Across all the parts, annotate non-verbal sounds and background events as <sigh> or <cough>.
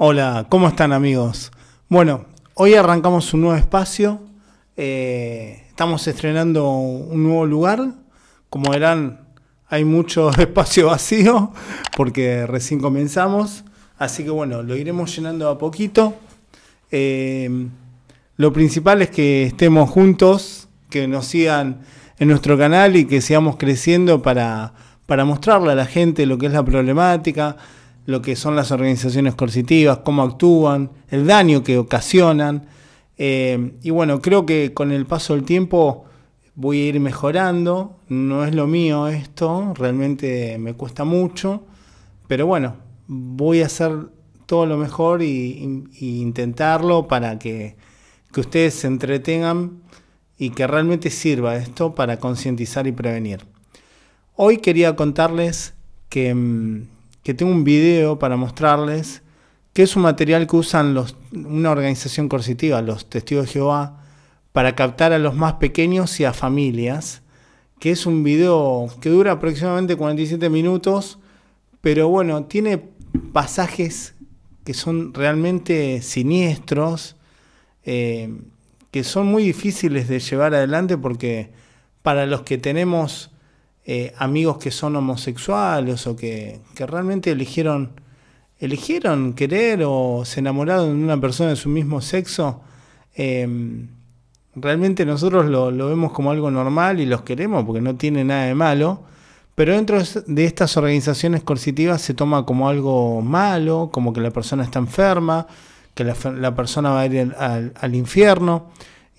Hola, ¿cómo están amigos? Bueno, hoy arrancamos un nuevo espacio, eh, estamos estrenando un nuevo lugar, como verán hay mucho <laughs> espacio vacío porque recién comenzamos, así que bueno, lo iremos llenando a poquito. Eh, lo principal es que estemos juntos, que nos sigan en nuestro canal y que sigamos creciendo para, para mostrarle a la gente lo que es la problemática, lo que son las organizaciones coercitivas, cómo actúan, el daño que ocasionan. Eh, y bueno, creo que con el paso del tiempo voy a ir mejorando. No es lo mío esto, realmente me cuesta mucho. Pero bueno, voy a hacer todo lo mejor y, intentarlo para que ustedes se entretengan y que realmente sirva esto para concientizar y prevenir. Hoy quería contarles que mm, que tengo un video para mostrarles, que es un material que usan los, una organización coercitiva, los testigos de Jehová, para captar a los más pequeños y a familias, que es un video que dura aproximadamente 47 minutos, pero bueno, tiene pasajes que son realmente siniestros, eh, que son muy difíciles de llevar adelante porque para los que tenemos eh, amigos que son homosexuales o que, realmente eligieron, eligieron querer o se enamoraron de una persona de su mismo sexo, em, realmente nosotros lo, vemos como algo normal y los queremos porque no tiene nada de malo. Pero dentro de estas organizaciones coercitivas se toma como algo malo, como que la persona está enferma, que la, persona va a ir al, al, al infierno.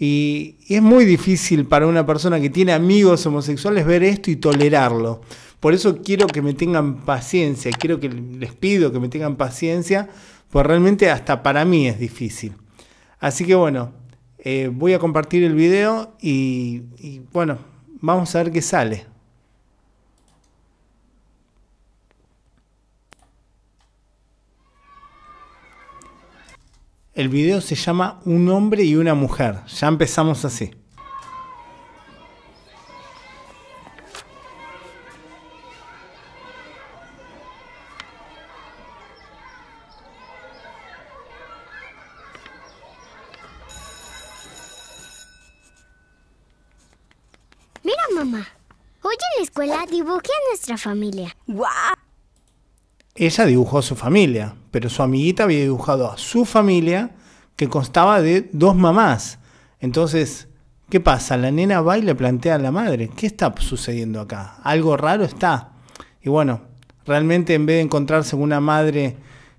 Y, es muy difícil para una persona que tiene amigos homosexuales ver esto y tolerarlo. Por eso quiero que me tengan paciencia, quiero que les pido que me tengan paciencia, porque realmente hasta para mí es difícil. Así que bueno, eh, voy a compartir el video y, y bueno, vamos a ver qué sale. El video se llama Un hombre y una mujer. Ya empezamos así. Mira, mamá. Hoy en la escuela dibujé a nuestra familia. ¡Guau! ella dibujó a su familia, pero su amiguita había dibujado a su familia que constaba de dos mamás. Entonces, ¿qué pasa? La nena va y le plantea a la madre, ¿qué está sucediendo acá? Algo raro está. Y bueno, realmente en vez de encontrarse con una madre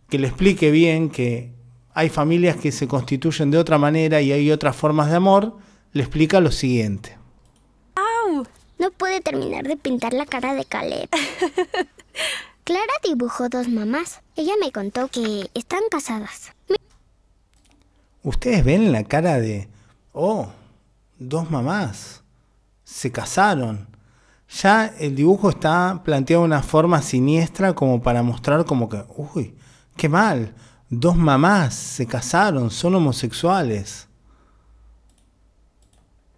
que le explique bien que hay familias que se constituyen de otra manera y hay otras formas de amor, le explica lo siguiente. ¡Au! No puede terminar de pintar la cara de Caleb. <laughs> Clara dibujó dos mamás. Ella me contó que están casadas. Ustedes ven la cara de... Oh, dos mamás. Se casaron. Ya el dibujo está planteado de una forma siniestra como para mostrar como que... Uy, qué mal. Dos mamás se casaron, son homosexuales.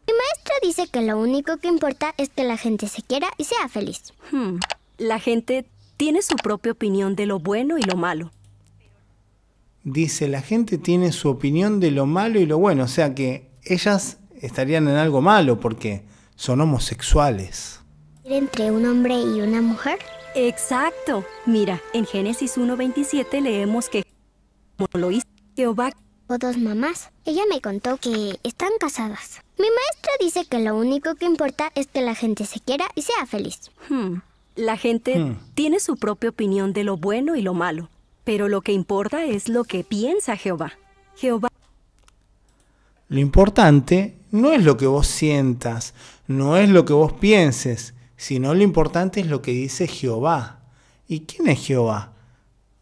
Mi maestra dice que lo único que importa es que la gente se quiera y sea feliz. Hmm. La gente tiene su propia opinión de lo bueno y lo malo. Dice, la gente tiene su opinión de lo malo y lo bueno, o sea que ellas estarían en algo malo porque son homosexuales. Entre un hombre y una mujer. Exacto. Mira, en Génesis 1.27 leemos que como lo hizo Jehová. O dos mamás. Ella me contó que están casadas. Mi maestra dice que lo único que importa es que la gente se quiera y sea feliz. Hmm la gente hmm. tiene su propia opinión de lo bueno y lo malo, pero lo que importa es lo que piensa Jehová. Jehová. Lo importante no es lo que vos sientas, no es lo que vos pienses, sino lo importante es lo que dice Jehová. ¿Y quién es Jehová?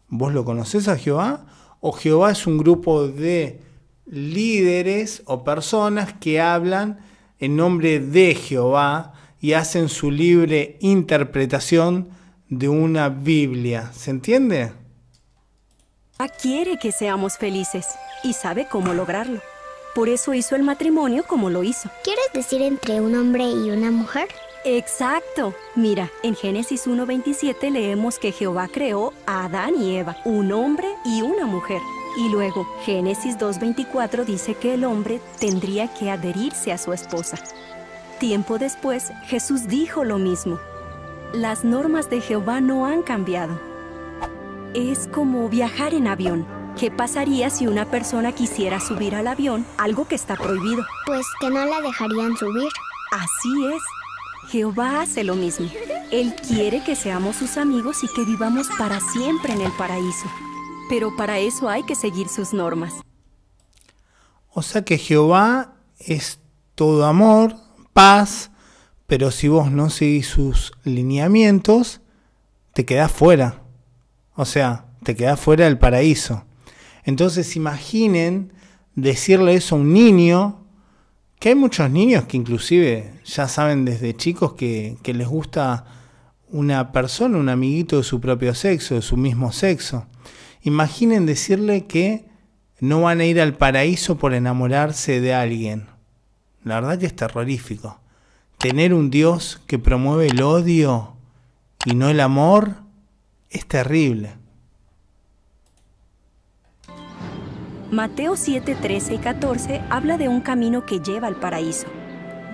¿Vos lo conocés a Jehová? ¿O Jehová es un grupo de líderes o personas que hablan en nombre de Jehová? y hacen su libre interpretación de una Biblia. ¿Se entiende? quiere que seamos felices y sabe cómo lograrlo. Por eso hizo el matrimonio como lo hizo. ¿Quieres decir entre un hombre y una mujer? Exacto. Mira, en Génesis 1.27 leemos que Jehová creó a Adán y Eva, un hombre y una mujer. Y luego, Génesis 2.24 dice que el hombre tendría que adherirse a su esposa. Tiempo después, Jesús dijo lo mismo. Las normas de Jehová no han cambiado. Es como viajar en avión. ¿Qué pasaría si una persona quisiera subir al avión, algo que está prohibido? Pues que no la dejarían subir. Así es. Jehová hace lo mismo. Él quiere que seamos sus amigos y que vivamos para siempre en el paraíso. Pero para eso hay que seguir sus normas. O sea que Jehová es todo amor, paz, pero si vos no seguís sus lineamientos, te quedás fuera. O sea, te quedás fuera del paraíso. Entonces imaginen decirle eso a un niño, que hay muchos niños que inclusive ya saben desde chicos que, que les gusta una persona, un amiguito de su propio sexo, de su mismo sexo. Imaginen decirle que no van a ir al paraíso por enamorarse de alguien. La verdad que es terrorífico. Tener un Dios que promueve el odio y no el amor es terrible. Mateo 7, 13 y 14 habla de un camino que lleva al paraíso.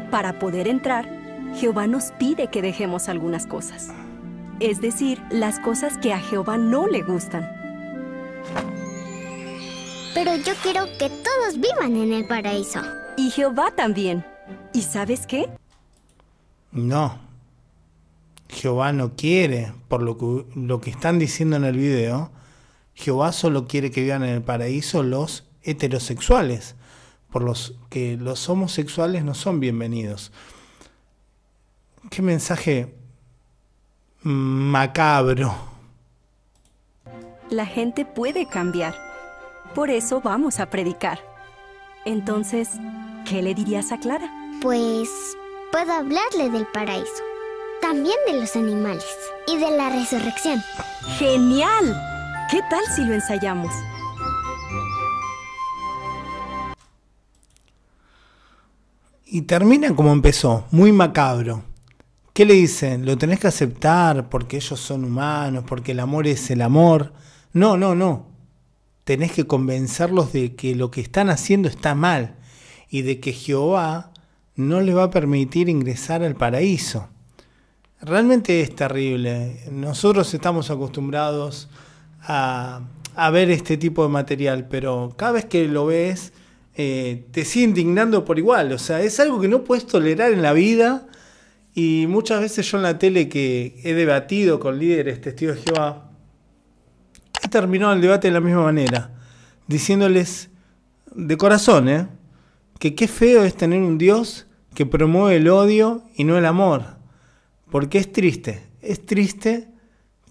Para poder entrar, Jehová nos pide que dejemos algunas cosas, es decir, las cosas que a Jehová no le gustan. Pero yo quiero que todos vivan en el paraíso. Y Jehová también. ¿Y sabes qué? No. Jehová no quiere, por lo que, están diciendo en el video, Jehová solo quiere que vivan en el paraíso los heterosexuales, por los que los homosexuales no son bienvenidos. Qué mensaje macabro. La gente puede cambiar. Por eso vamos a predicar. Entonces, ¿Qué le dirías a Clara? Pues puedo hablarle del paraíso, también de los animales y de la resurrección. ¡Genial! ¿Qué tal si lo ensayamos? Y termina como empezó, muy macabro. ¿Qué le dicen? Lo tenés que aceptar porque ellos son humanos, porque el amor es el amor. No, no, no. Tenés que convencerlos de que lo que están haciendo está mal y de que Jehová no le va a permitir ingresar al paraíso. Realmente es terrible. Nosotros estamos acostumbrados a, ver este tipo de material, pero cada vez que lo ves eh, te sigue indignando por igual. O sea, es algo que no puedes tolerar en la vida. Y muchas veces yo en la tele que he debatido con líderes testigos de Jehová, he terminado el debate de la misma manera, diciéndoles de corazón, ¿eh? que qué feo es tener un Dios que promueve el odio y no el amor. Porque es triste, es triste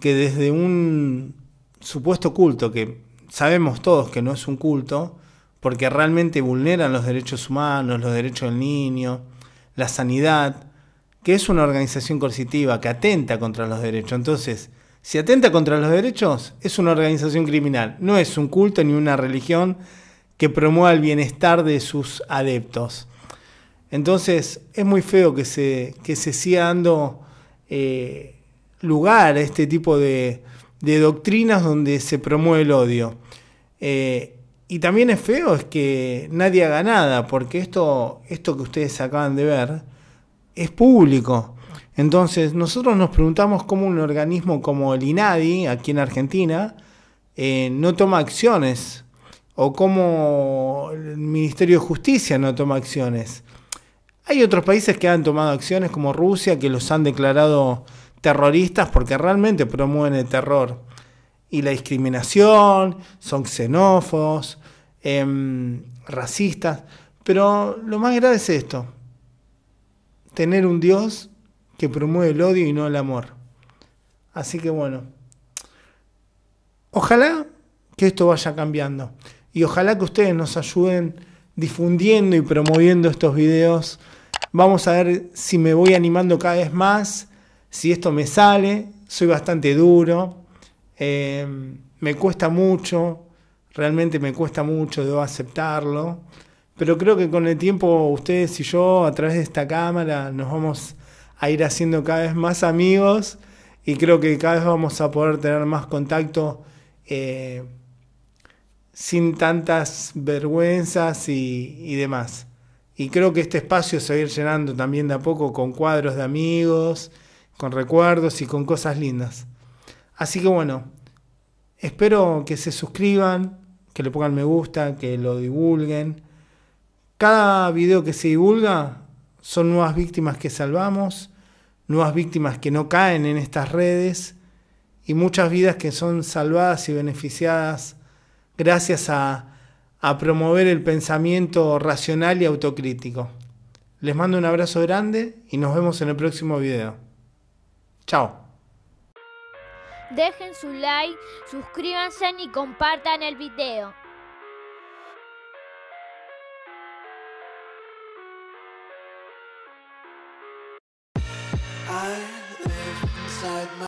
que desde un supuesto culto, que sabemos todos que no es un culto, porque realmente vulneran los derechos humanos, los derechos del niño, la sanidad, que es una organización coercitiva que atenta contra los derechos. Entonces, si atenta contra los derechos, es una organización criminal, no es un culto ni una religión que promueva el bienestar de sus adeptos. Entonces es muy feo que se, se siga dando eh, lugar a este tipo de, doctrinas donde se promueve el odio. Eh, y también es feo es que nadie haga nada, porque esto, esto que ustedes acaban de ver es público. Entonces nosotros nos preguntamos cómo un organismo como el INADI, aquí en Argentina, eh, no toma acciones o cómo el Ministerio de Justicia no toma acciones. Hay otros países que han tomado acciones como Rusia, que los han declarado terroristas porque realmente promueven el terror y la discriminación, son xenófobos, em, racistas, pero lo más grave es esto, tener un Dios que promueve el odio y no el amor. Así que bueno, ojalá que esto vaya cambiando y ojalá que ustedes nos ayuden difundiendo y promoviendo estos videos. Vamos a ver si me voy animando cada vez más, si esto me sale. Soy bastante duro, eh, me cuesta mucho, realmente me cuesta mucho, debo aceptarlo. Pero creo que con el tiempo ustedes y yo, a través de esta cámara, nos vamos a ir haciendo cada vez más amigos y creo que cada vez vamos a poder tener más contacto. Eh, sin tantas vergüenzas y, demás. Y creo que este espacio se va a ir llenando también de a poco con cuadros de amigos, con recuerdos y con cosas lindas. Así que bueno, espero que se suscriban, que le pongan me gusta, que lo divulguen. Cada video que se divulga son nuevas víctimas que salvamos, nuevas víctimas que no caen en estas redes y muchas vidas que son salvadas y beneficiadas gracias a, promover el pensamiento racional y autocrítico. Les mando un abrazo grande y nos vemos en el próximo video. Chao. Dejen su like, suscríbanse y compartan el video.